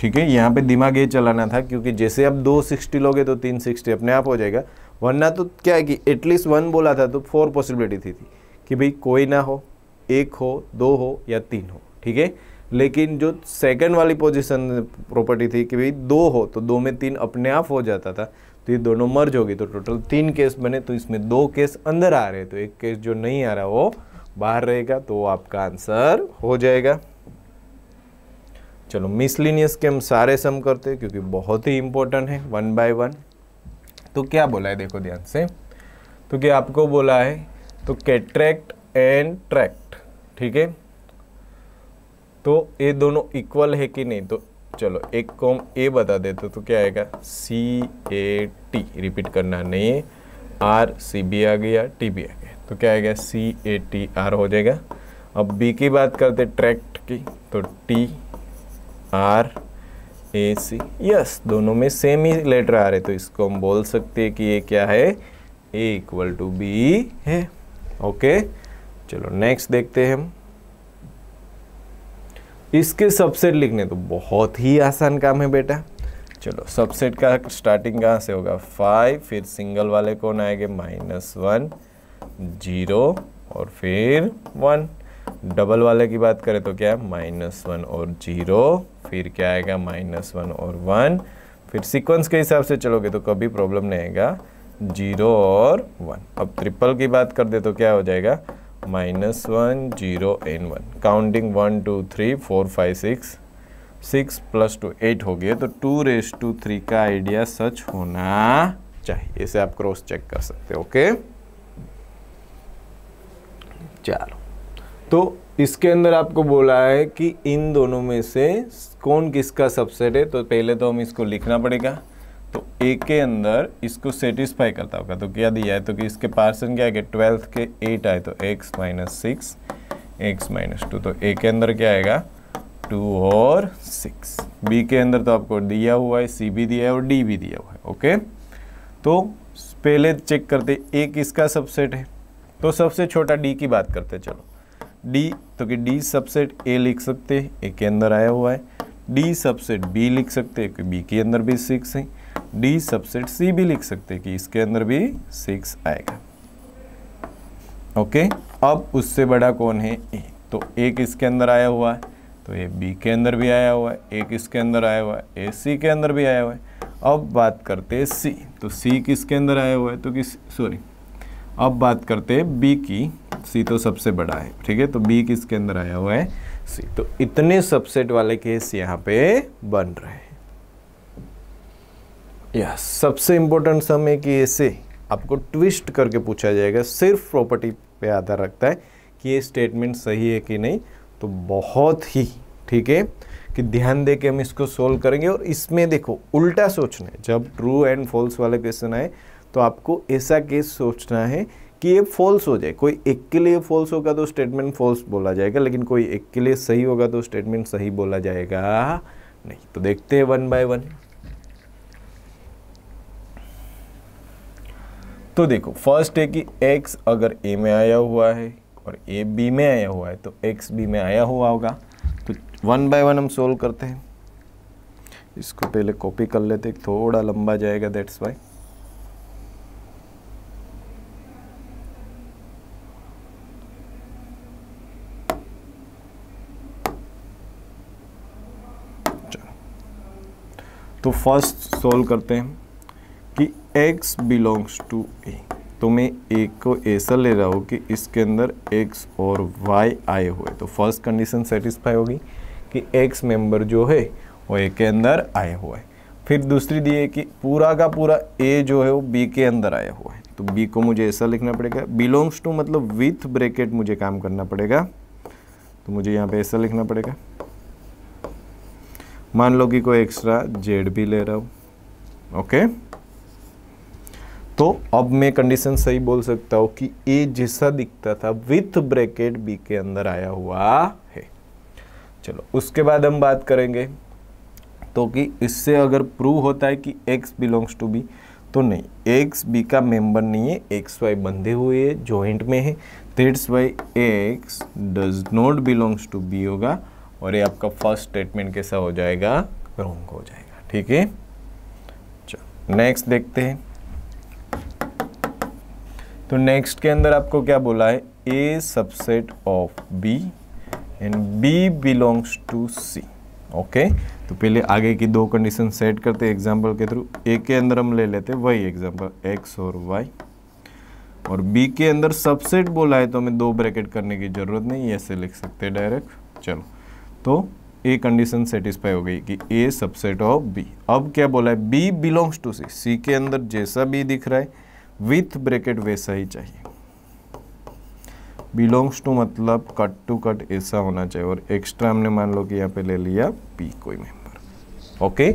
ठीक है यहाँ पे दिमाग ये चलाना था क्योंकि जैसे आप दो सिक्सटी लोगे तो तीन सिक्सटी अपने आप हो जाएगा वरना तो क्या है कि एटलीस्ट वन बोला था तो फोर पॉसिबिलिटी थी, थी कि भाई कोई ना हो एक हो दो हो या तीन हो ठीक है लेकिन जो सेकंड वाली पोजीशन प्रॉपर्टी थी कि भाई दो हो तो दो में तीन अपने आप हो जाता था तो ये दोनों मर्ज होगी तो टोटल तीन केस बने तो इसमें दो केस अंदर आ रहे तो एक केस जो नहीं आ रहा वो बाहर रहेगा तो आपका आंसर हो जाएगा चलो मिसलिनियस के हम सारे सम करते हैं क्योंकि बहुत ही इंपॉर्टेंट है वन बाय वन तो क्या बोला है देखो ध्यान से तो क्या आपको बोला है तो कैट्रैक्ट एंड ट्रैक ठीक है तो ये दोनों इक्वल है कि नहीं तो चलो एक को हम ए बता देते तो क्या आएगा सी ए टी रिपीट करना नहीं है आर सी बी आ गया टी बी आ गया तो क्या आएगा सी ए टी आर हो जाएगा अब बी की बात करते ट्रैक्ट की तो T R A C S दोनों में सेम ही लेटर आ रहे तो इसको हम बोल सकते हैं कि ये क्या है ए इक्वल टू बी है ओके okay? चलो नेक्स्ट देखते हैं हम इसके सबसेट लिखने तो बहुत ही आसान काम है बेटा चलो सबसेट का स्टार्टिंग कहाँ से होगा फाइव फिर सिंगल वाले कौन आएंगे माइनस वन जीरो और फिर वन डबल वाले की बात करें तो क्या माइनस वन और जीरो फिर क्या आएगा माइनस वन और वन फिर सीक्वेंस के हिसाब से चलोगे तो कभी प्रॉब्लम नहीं आएगा जीरो और वन अब ट्रिपल की बात कर दे तो क्या हो जाएगा minus 1 0 n 1 counting 1 2 3 4 5 6 six plus two eight हो गया तो टू रेस टू थ्री का आइडिया सच होना चाहिए इसे आप क्रॉस चेक कर सकते हो ओके चलो तो इसके अंदर आपको बोला है कि इन दोनों में से कौन किसका सबसेट है तो पहले तो हम इसको लिखना पड़ेगा तो ए के अंदर इसको सेटिस्फाई करता होगा तो क्या दिया है तो कि इसके पार्सन क्या है ट्वेल्थ के एट आए तो X minus six X minus two तो ए के अंदर क्या आएगा टू और सिक्स बी के अंदर तो आपको दिया हुआ है सी भी दिया है और डी भी दिया हुआ है ओके तो पहले चेक करते ए किसका सबसेट है तो सबसे छोटा डी की बात करते चलो डी तो कि डी सबसेट ए लिख सकते हैं ए के अंदर आया हुआ है डी सबसेट बी लिख सकते हैं कि बी के अंदर भी सिक्स है डी सबसेट सी भी लिख सकते हैं कि इसके अंदर भी सिक्स आएगा ओके अब उससे बड़ा कौन है ए तो एक इसके अंदर आया हुआ है तो ये बी के अंदर भी आया हुआ है एक इसके अंदर आया हुआ है ए सी के अंदर भी आया हुआ है अब बात करते हैं सी तो सी किसके अंदर आया हुआ है तो किस सॉरी अब बात करते हैं बी की सी तो सबसे बड़ा है ठीक है तो बी किसके अंदर आया हुआ है सी तो इतने सबसेट वाले केस यहाँ पे बन रहे हैं यस सबसे इम्पोर्टेंट सम है कि ऐसे आपको ट्विस्ट करके पूछा जाएगा सिर्फ प्रॉपर्टी पे आधार रखता है कि ये स्टेटमेंट सही है कि नहीं तो बहुत ही ठीक है कि ध्यान दे के हम इसको सोल्व करेंगे और इसमें देखो उल्टा सोचना है जब ट्रू एंड फॉल्स वाले क्वेश्चन आए तो आपको ऐसा केस सोचना है कि ये फॉल्स हो जाए कोई एक के लिए फॉल्स होगा तो स्टेटमेंट फॉल्स बोला जाएगा लेकिन कोई एक के लिए सही होगा तो स्टेटमेंट सही बोला जाएगा नहीं तो देखते हैं वन बाय वन तो देखो फर्स्ट है कि x अगर a में आया हुआ है और a b में आया हुआ है तो x b में आया हुआ होगा तो वन बाय वन हम सोल्व करते हैं इसको पहले कॉपी कर लेते थोड़ा लंबा जाएगा दैट्स वाई तो फर्स्ट सोल्व करते हैं एक्स बिलोंग्स टू ए तो मैं ए को ऐसा ले रहा हूँ कि इसके अंदर एक्स और वाई आए हुए तो फर्स्ट कंडीशन सेटिस्फाई होगी कि एक्स मेंबर जो है वो ए के अंदर आए हुए है फिर दूसरी दी है कि पूरा का पूरा ए जो है वो बी के अंदर आया हुआ है तो बी को मुझे ऐसा लिखना पड़ेगा बिलोंग्स टू मतलब विथ ब्रेकेट मुझे काम करना पड़ेगा तो मुझे यहाँ पे ऐसा लिखना पड़ेगा मान लो कि कोई एक्स्ट्रा जेड भी ले रहा हूँ ओके okay? तो अब मैं कंडीशन सही बोल सकता हूं कि ए जैसा दिखता था विथ ब्रैकेट बी के अंदर आया हुआ है चलो उसके बाद हम बात करेंगे तो कि इससे अगर प्रूव होता है कि एक्स बिलोंग्स टू बी तो नहीं एक्स बी का मेंबर नहीं है एक्स वाई बंधे हुए है जॉइंट में है that's why X does not belongs to B होगा और ये आपका फर्स्ट स्टेटमेंट कैसा हो जाएगा रॉन्ग हो जाएगा ठीक है चलो नेक्स्ट देखते हैं तो नेक्स्ट के अंदर आपको क्या बोला है A subset of B and B belongs to C okay तो पहले आगे की दो कंडीशन सेट करते एग्जाम्पल के थ्रू ए के अंदर हम ले लेते वही एग्जाम्पल एक्स और वाई और बी के अंदर सबसेट बोला है तो हमें दो ब्रैकेट करने की ज़रूरत नहीं ऐसे लिख सकते डायरेक्ट चलो तो ए कंडीशन सेटिस्फाई हो गई कि ए सबसेट ऑफ बी अब क्या बोला है B belongs to C C के अंदर जैसा बी दिख रहा है विथ ब्रैकेट वैसा ही चाहिए बिलोंग्स टू मतलब कट टू कट ऐसा होना चाहिए और एक्स्ट्रा हमने मान लो कि यहाँ पे ले लिया पी कोई मेंबर ओके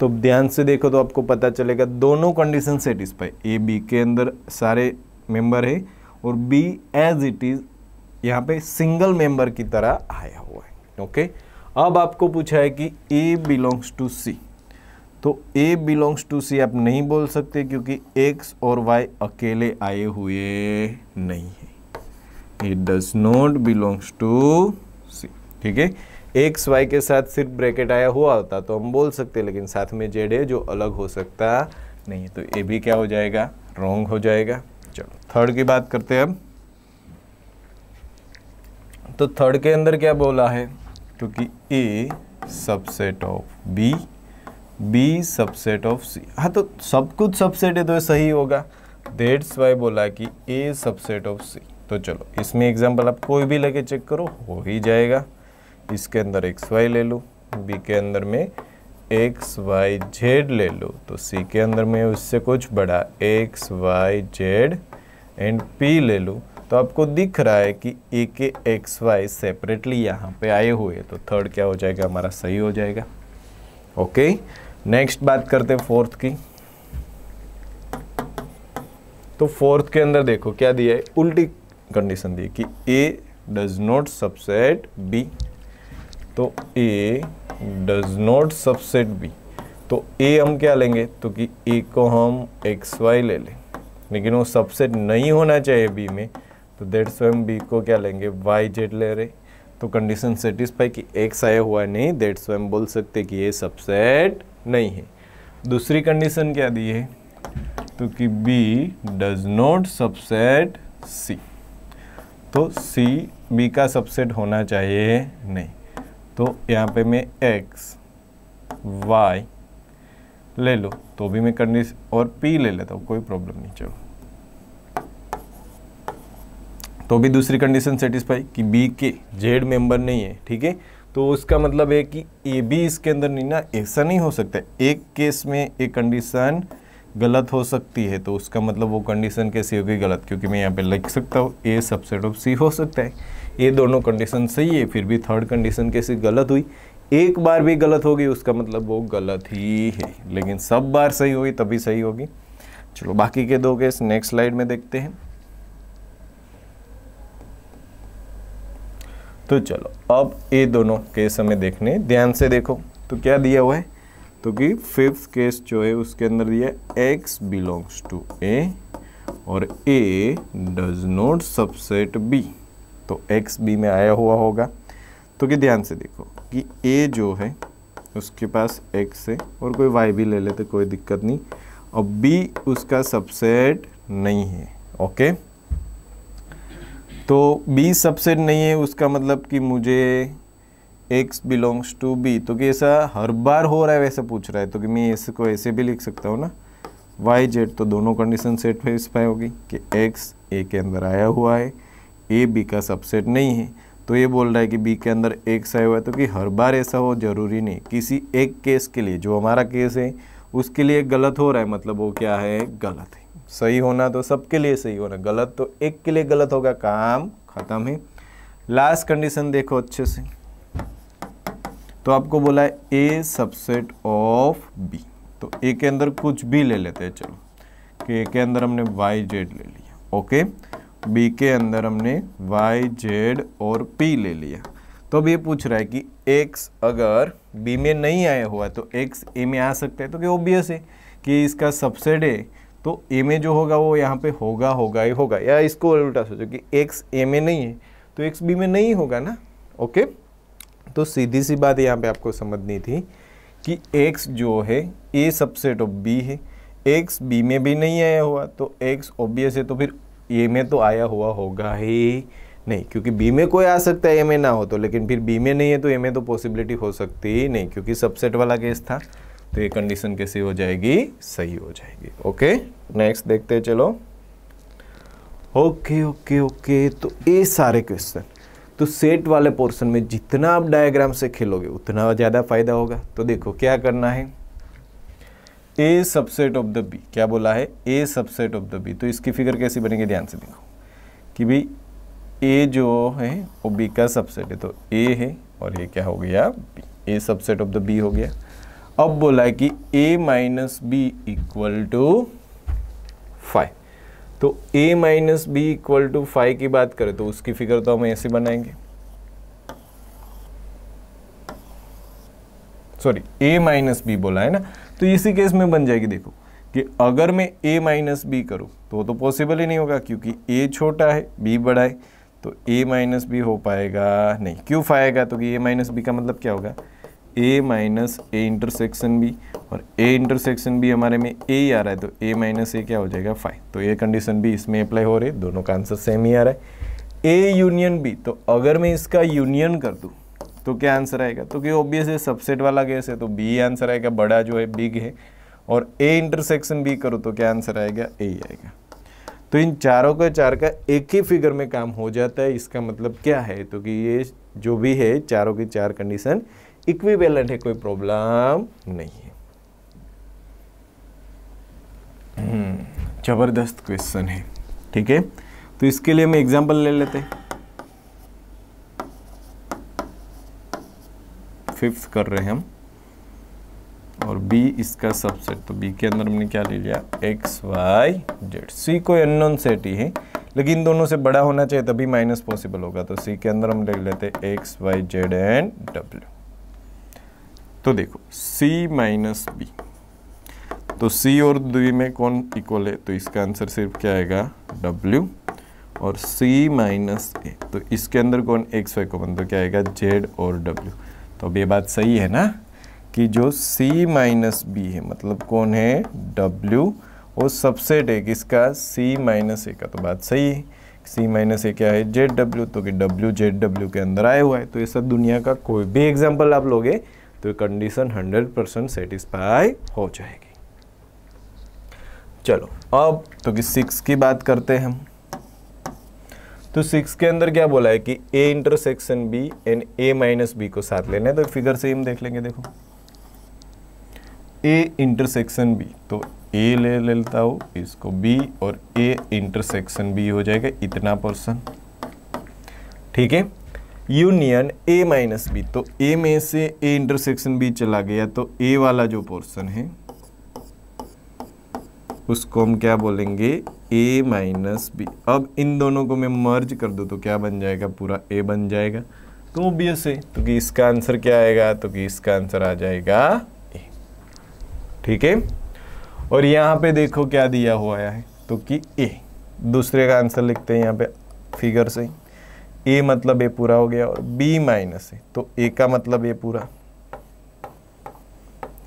तो ध्यान से देखो तो आपको पता चलेगा दोनों कंडीशन सेटिस्फाई ए बी के अंदर सारे मेंबर है और बी एज इट इज़ यहाँ पे सिंगल मेंबर की तरह आया हुआ है ओके okay? अब आपको पूछा है कि ए बिलोंग्स टू सी तो ए बिलोंग्स टू सी आप नहीं बोल सकते क्योंकि एक्स और वाई अकेले आए हुए नहीं है it does not belongs to C ठीक है एक्स वाई के साथ सिर्फ ब्रैकेट आया हुआ होता तो हम बोल सकते लेकिन साथ में जेड है जो अलग हो सकता नहीं तो ए भी क्या हो जाएगा रॉन्ग हो जाएगा चलो थर्ड की बात करते हैं अब तो थर्ड के अंदर क्या बोला है क्योंकि A subset of B B subset of C हाँ तो सब कुछ सबसेट है तो सही होगा देट्स वाई बोला कि ए सबसेट ऑफ सी तो चलो इसमें एग्जाम्पल आप कोई भी लेके चेक करो हो ही जाएगा इसके अंदर एक्स वाई ले लो बी के अंदर में एक्स वाई जेड ले लो तो सी के अंदर में उससे कुछ बड़ा X Y Z and P ले लूँ तो आपको दिख रहा है कि ए के एक्स वाई सेपरेटली यहाँ पे आए हुए तो थर्ड क्या हो जाएगा हमारा सही हो जाएगा ओके नेक्स्ट बात करते हैं फोर्थ की तो फोर्थ के अंदर देखो क्या दिया है उल्टी कंडीशन दी कि A does not subset B तो A does not subset B तो ए हम क्या लेंगे तो कि ए को हम एक्स वाई ले लें लेकिन वो सबसेट नहीं होना चाहिए बी में तो देट स्वयं बी को क्या लेंगे वाई जेड ले रहे तो कंडीशन सेटिस्फाई कि एक्स आया हुआ है नहीं देट स्वयं बोल सकते कि ये सबसेट नहीं है दूसरी कंडीशन क्या दी है तो कि B does not subset C तो सी बी का सबसेट होना चाहिए नहीं तो यहाँ पे मैं एक्स वाई ले लो तो भी मैं कंडीशन और पी ले लेता हूँ कोई प्रॉब्लम नहीं चलो तो भी दूसरी कंडीशन सेटिस्फाई कि बी के जेड मेंबर नहीं है ठीक है तो उसका मतलब है कि ए बी इसके अंदर नहीं ना ऐसा नहीं हो सकता एक केस में एक कंडीशन गलत हो सकती है तो उसका मतलब वो कंडीशन कैसी होगी गलत क्योंकि मैं यहाँ पे लिख सकता हूँ ए सबसेट ऑफ सी हो सकता है ये दोनों कंडीशन सही है फिर भी थर्ड कंडीशन कैसी गलत हुई एक बार भी गलत होगी उसका मतलब वो गलत ही है लेकिन सब बार सही होगी तभी सही होगी चलो बाकी के दो केस नेक्स्ट स्लाइड में देखते हैं तो चलो अब ये दोनों केस हमें देखने ध्यान से देखो तो क्या दिया हुआ है तो कि फिफ्थ केस जो है उसके अंदर दिया एक्स बिलोंग्स टू ए और A does not subset B तो एक्स बी में आया हुआ होगा तो कि ध्यान से देखो कि ए जो है उसके पास एक्स है और कोई वाई भी ले लेते कोई दिक्कत नहीं और बी उसका सबसेट नहीं है ओके तो बी सबसेट नहीं है उसका मतलब कि मुझे एक्स बिलोंग्स टू बी तो कि ऐसा हर बार हो रहा है वैसा पूछ रहा है तो कि मैं इसको ऐसे भी लिख सकता हूँ ना वाई जेड तो दोनों कंडीशन सेट सेटिस्फाई होगी कि एक्स ए के अंदर आया हुआ है ए बी का सबसेट नहीं है तो ये बोल रहा है कि बी के अंदर एक्स आया हुआ है तो कि हर बार ऐसा हो जरूरी नहीं किसी एक केस के लिए जो हमारा केस है उसके लिए गलत हो रहा है मतलब वो क्या है गलत है सही होना तो सबके लिए सही होना गलत तो एक के लिए गलत होगा काम खत्म है लास्ट कंडीशन देखो अच्छे से तो आपको बोला है ए सबसेट ऑफ बी तो ए के अंदर कुछ भी ले लेते हैं चलो कि ए के अंदर हमने वाई जेड ले लिया ओके बी के अंदर हमने वाई जेड और पी ले लिया तो अब ये पूछ रहा है कि एक्स अगर बी में नहीं आया हुआ तो एक्स ए में आ सकता है तो क्या ओबियस है कि इसका सबसेट है तो ए में जो होगा वो यहाँ पे होगा होगा ही होगा या इसको उल्टा सोचो कि एक्स ए में नहीं है तो एक्स बी में नहीं होगा ना ओके तो सीधी सी बात यहाँ पे आपको समझनी थी कि एक्स जो है ए सबसेट ऑफ बी है एक्स बी में भी नहीं आया हुआ तो एक्स ओबियस है तो फिर ए में तो आया हुआ होगा ही नहीं क्योंकि बी में कोई आ सकता है ए में ना हो तो लेकिन फिर बी में नहीं है तो ए में तो पॉसिबिलिटी हो सकती ही नहीं क्योंकि सबसेट वाला केस था तो ये कंडीशन कैसी हो जाएगी सही हो जाएगी ओके नेक्स्ट देखते हैं चलो ओके ओके ओके तो ये सारे क्वेश्चन तो सेट वाले पोर्शन में जितना आप डायग्राम से खेलोगे उतना ज़्यादा फायदा होगा तो देखो क्या करना है A subset of the B क्या बोला है A subset of the B तो इसकी फिगर कैसी बनेगी ध्यान से देखो कि भाई ए जो है वो बी का सबसेट है तो ए है और ये क्या हो गया B A subset of the B हो गया अब बोला है कि a minus B equal to five तो a minus B equal to five की बात करें तो उसकी फिगर तो हम ऐसे बनाएंगे सॉरी a माइनस बी बोला है ना तो इसी केस में बन जाएगी देखो कि अगर मैं a माइनस बी करूं तो वो तो पॉसिबल ही नहीं होगा क्योंकि a छोटा है b बड़ा है तो a माइनस बी हो पाएगा नहीं क्यों फाएगा तो कि a माइनस बी का मतलब क्या होगा A minus A intersection B और ए इंटरसेक्शन बी हमारे में ए ही आ रहा है तो ए माइनस ए क्या हो जाएगा फाइव तो ये कंडीशन भी इसमें अप्लाई हो रही है दोनों का आंसर सेम ही आ रहा है ए यूनियन बी तो अगर मैं इसका यूनियन कर दूँ तो क्या आंसर आएगा तो क्योंकि ऑब्वियस है सबसेट वाला गैस है तो बी आंसर आएगा बड़ा जो है बिग है और ए इंटरसेक्शन बी करूँ तो क्या आंसर आएगा ए आएगा तो इन चारों का चार का एक ही फिगर में काम हो जाता है इसका मतलब क्या है तो कि ये जो भी है चारों की चार कंडीशन इक्विवेलेंट है कोई प्रॉब्लम नहीं है हम्म, जबरदस्त क्वेश्चन है ठीक है तो इसके लिए हम एग्जांपल ले लेते हैं फिफ्थ कर रहे हैं हम और बी इसका सबसेट तो बी के अंदर हमने क्या ले लिया एक्स वाई जेड सी कोई अननोन सेट ही है लेकिन दोनों से बड़ा होना चाहिए तभी माइनस पॉसिबल होगा तो सी के अंदर हम ले लेते X Y Z and W तो देखो सी माइनस बी तो सी और बी में कौन इक्वल है तो इसका आंसर सिर्फ क्या आएगा डब्ल्यू और सी माइनस ए तो इसके अंदर कौन एक वाई कॉमन तो क्या आएगा जेड और डब्ल्यू तो अब ये बात सही है ना कि जो सी माइनस बी है मतलब कौन है डब्ल्यू वो सबसेट है किसका सी माइनस ए का तो बात सही है सी माइनस ए क्या है जेड डब्ल्यू तो कि डब्ल्यू जेड डब्ल्यू के अंदर आया हुआ है तो ये सब दुनिया का कोई भी एग्जाम्पल आप लोगे तो कंडीशन 100 परसेंट सेटिस्फाई हो जाएगी चलो अब तो कि सिक्स की बात करते हैं हम तो सिक्स के अंदर क्या बोला है कि ए intersection B and A minus B को साथ लेना है तो फिगर से हम देख लेंगे देखो ए इंटरसेक्शन बी तो ए ले लेता हूँ इसको बी और ए इंटरसेक्शन बी हो जाएगा इतना परसेंट ठीक है यूनियन ए माइनस बी तो ए में से ए इंटरसेक्शन बी चला गया तो ए वाला जो पोर्शन है उसको हम क्या बोलेंगे ए माइनस बी अब इन दोनों को मैं मर्ज कर दूं तो क्या बन जाएगा पूरा ए बन जाएगा तो ओबियस है तो कि इसका आंसर क्या आएगा तो कि इसका आंसर आ जाएगा ए ठीक है और यहाँ पे देखो क्या दिया हुआ है तो कि ए दूसरे का आंसर लिखते हैं यहाँ पे फिगर से ए मतलब ए पूरा हो गया और बी माइनस ए तो ए का मतलब ए पूरा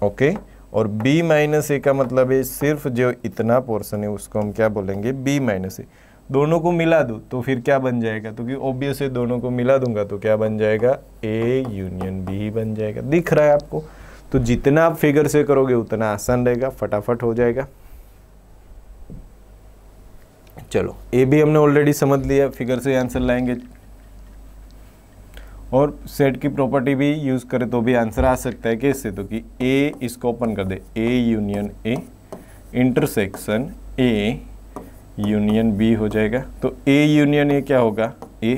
ओके और बी माइनस ए का मतलब ए सिर्फ जो इतना पोर्शन है उसको हम क्या बोलेंगे बी माइनस ए दोनों को मिला दो तो फिर क्या बन जाएगा तो क्योंकि ओबियस है दोनों को मिला दूंगा तो क्या बन जाएगा ए यूनियन बी ही बन जाएगा दिख रहा है आपको तो जितना आप फिगर से करोगे उतना आसान रहेगा फटाफट हो जाएगा चलो ए भी हमने ऑलरेडी समझ लिया फिगर से आंसर लाएंगे और सेट की प्रॉपर्टी भी यूज़ करें तो भी आंसर आ सकता है कैसे तो कि ए इसको ओपन कर दे A union A intersection A union B हो जाएगा तो ए यूनियन ए क्या होगा A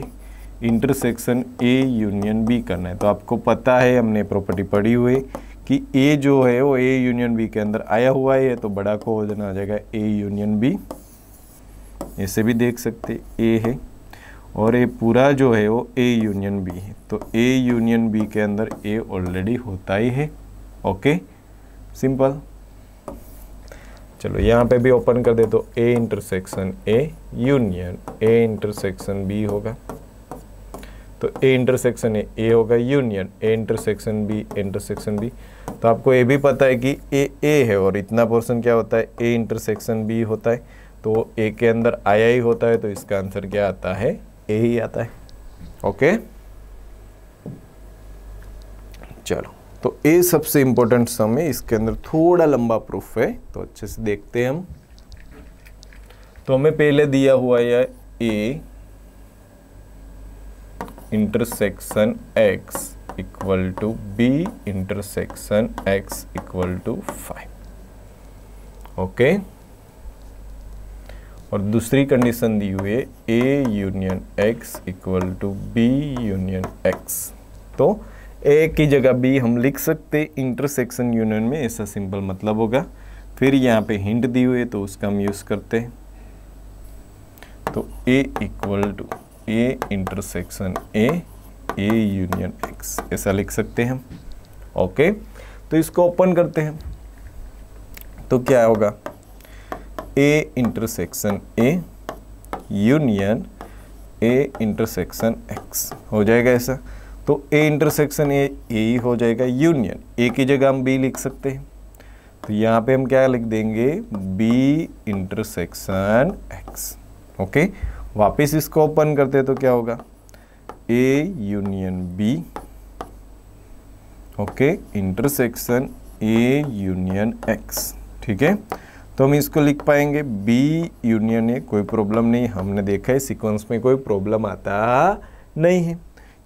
intersection A union B करना है तो आपको पता है हमने प्रॉपर्टी पढ़ी हुई कि ए जो है वो ए यूनियन बी के अंदर आया हुआ है तो बड़ा को हो जाना आ जाएगा ए यूनियन बी ऐसे भी देख सकते ए है और ये पूरा जो है वो ए यूनियन बी है तो ए यूनियन बी के अंदर ए ऑलरेडी होता ही है ओके सिंपल चलो यहाँ पे भी ओपन कर दे तो A intersection A union A intersection B होगा तो ए इंटरसेक्शन ए ए होगा यूनियन ए इंटरसेक्शन बी इंटरसेक्शन बी तो आपको ये भी पता है कि ए ए है और इतना पोर्सन क्या होता है ए इंटरसेक्शन बी होता है तो ए के अंदर आया ही होता है तो इसका आंसर क्या आता है ए ही आता है ओके चलो तो ए सबसे इंपॉर्टेंट सम है इसके अंदर थोड़ा लंबा प्रूफ है तो अच्छे से देखते हैं हम तो हमें पहले दिया हुआ है A intersection X equal to B intersection X equal to five okay और दूसरी कंडीशन दी हुई है A union X equal to B union X तो ए की जगह बी हम लिख सकते इंटरसेक्शन यूनियन में ऐसा सिंपल मतलब होगा फिर यहाँ पे हिंट दी हुई है तो उसका हम यूज़ करते हैं तो ए equal to A intersection A A union X ऐसा लिख सकते हैं हम ओके तो इसको ओपन करते हैं तो क्या होगा A intersection A union A intersection X हो जाएगा ऐसा तो ए इंटरसेक्शन ए ए ही हो जाएगा यूनियन ए की जगह हम बी लिख सकते हैं तो यहाँ पे हम क्या लिख देंगे बी इंटरसेक्शन एक्स ओके वापस इसको ओपन करते तो क्या होगा A union B okay intersection A union X ठीक है तो हम इसको लिख पाएंगे बी यूनियन ए कोई प्रॉब्लम नहीं हमने देखा है सीक्वेंस में कोई प्रॉब्लम आता नहीं है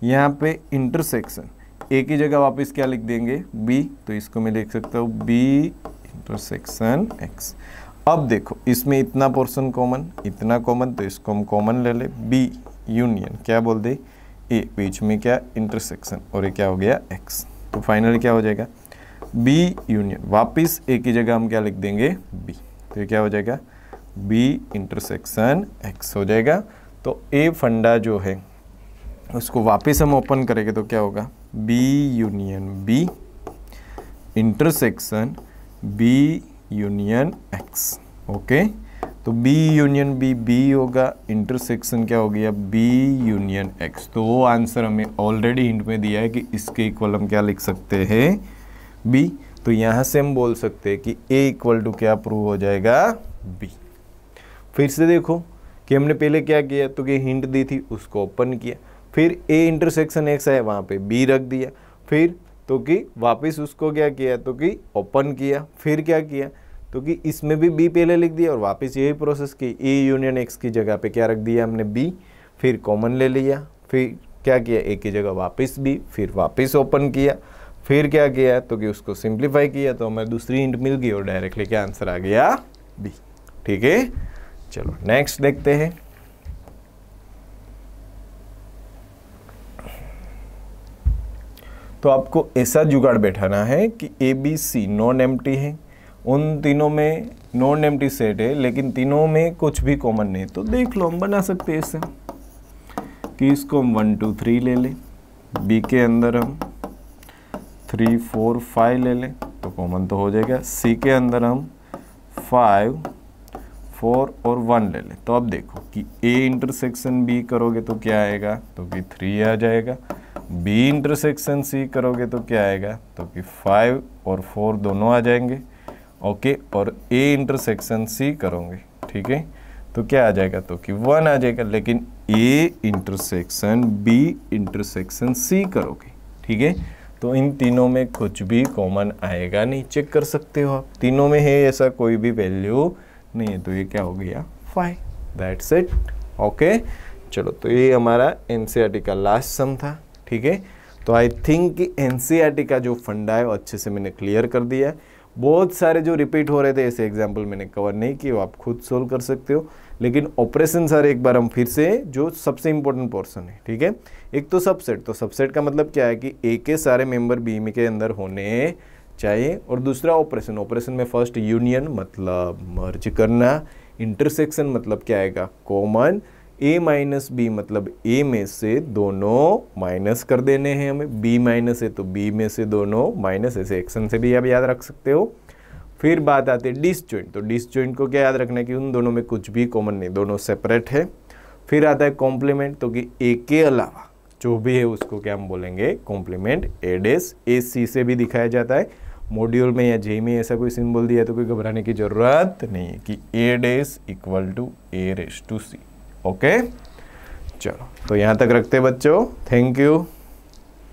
यहाँ पे इंटरसेक्शन ए की जगह वापस क्या लिख देंगे बी तो इसको मैं लिख सकता हूँ बी इंटरसेक्शन एक्स अब देखो इसमें इतना पोर्सन कॉमन इतना कॉमन तो इसको हम कॉमन ले ले बी यूनियन क्या बोल दे ए बीच में क्या इंटरसेक्शन और ये क्या हो गया एक्स तो फाइनल क्या हो जाएगा बी यूनियन वापस ए की जगह हम क्या लिख देंगे बी तो ये क्या हो जाएगा बी इंटरसेक्शन एक्स हो जाएगा तो ए फंडा जो है उसको वापस हम ओपन करेंगे तो क्या होगा B union B intersection B union X okay तो बी यूनियन बी बी होगा इंटरसेक्शन क्या हो गया बी यूनियन एक्स तो वो आंसर हमें ऑलरेडी हिंट में दिया है कि इसके इक्वल हम क्या लिख सकते हैं बी तो यहाँ से हम बोल सकते हैं कि ए इक्वल टू क्या प्रूव हो जाएगा बी फिर से देखो कि हमने पहले क्या किया तो कि हिंट दी थी उसको ओपन किया फिर ए इंटरसेक्शन एक्स है वहाँ पे बी रख दिया फिर तो कि वापस उसको क्या किया तो कि ओपन किया फिर क्या किया तो कि इसमें भी बी पहले लिख दिया और वापस यही प्रोसेस की ए यूनियन एक्स की जगह पे क्या रख दिया हमने बी फिर कॉमन ले लिया फिर क्या किया ए की जगह वापस बी फिर वापस ओपन किया फिर क्या किया तो कि उसको सिंप्लीफाई किया तो हमें दूसरी इंट मिल गई और डायरेक्टली क्या आंसर आ गया बी ठीक है चलो नेक्स्ट देखते हैं तो आपको ऐसा जुगाड़ बैठाना है कि A B C nonempty है उन तीनों में नॉन टी सेट है लेकिन तीनों में कुछ भी कॉमन नहीं तो देख लो हम बना सकते हैं इससे कि इसको हम वन टू थ्री ले लें बी के अंदर हम थ्री फोर फाइव ले लें तो कॉमन तो हो जाएगा सी के अंदर हम फाइव फोर और वन ले लें तो अब देखो कि ए इंटरसेक्शन बी करोगे तो क्या आएगा तो कि थ्री आ जाएगा बी इंटरसेक्शन सी करोगे तो क्या आएगा तो कि फाइव और फोर दोनों आ जाएंगे ओके और ए इंटरसेक्शन सी करोगे ठीक है तो क्या आ जाएगा तो कि वन आ जाएगा लेकिन A intersection B intersection C करोगे ठीक है तो इन तीनों में कुछ भी कॉमन आएगा नहीं चेक कर सकते हो आप तीनों में है ऐसा कोई भी वैल्यू नहीं है तो ये क्या हो गया फाइव दैट्स इट ओके चलो तो ये हमारा एन e का लास्ट सम था ठीक है तो आई थिंक कि एन e का जो फंडा है वो अच्छे से मैंने क्लियर कर दिया है बहुत सारे जो रिपीट हो रहे थे ऐसे एग्जाम्पल मैंने कवर नहीं किए आप खुद सोल्व कर सकते हो लेकिन ऑपरेशन सर एक बार हम फिर से जो सबसे इंपॉर्टेंट पोर्सन है ठीक है एक तो सबसेट तो सबसेट का मतलब क्या है कि ए के सारे मेंबर बी में के अंदर होने चाहिए और दूसरा ऑपरेशन ऑपरेशन में फर्स्ट यूनियन मतलब मर्ज करना इंटरसेक्शन मतलब क्या आएगा कॉमन ए माइनस बी मतलब ए में से दोनों माइनस कर देने हैं हमें बी माइनस है तो बी में से दोनों माइनस ऐसे एक्शन से भी आप याद रख सकते हो फिर बात आती है डिस जॉइंट तो डिस ज्वाइंट को क्या याद रखना है कि उन दोनों में कुछ भी कॉमन नहीं दोनों सेपरेट है फिर आता है कॉम्प्लीमेंट तो कि ए के अलावा जो भी है उसको क्या हम बोलेंगे कॉम्प्लीमेंट ए डेस ए सी से भी दिखाया जाता है मॉड्यूल में या जे में ऐसा कोई सिंबल दिया तो कोई घबराने की जरूरत नहीं है कि A dash equal to A raise to C okay चलो तो यहाँ तक रखते बच्चों थैंक यू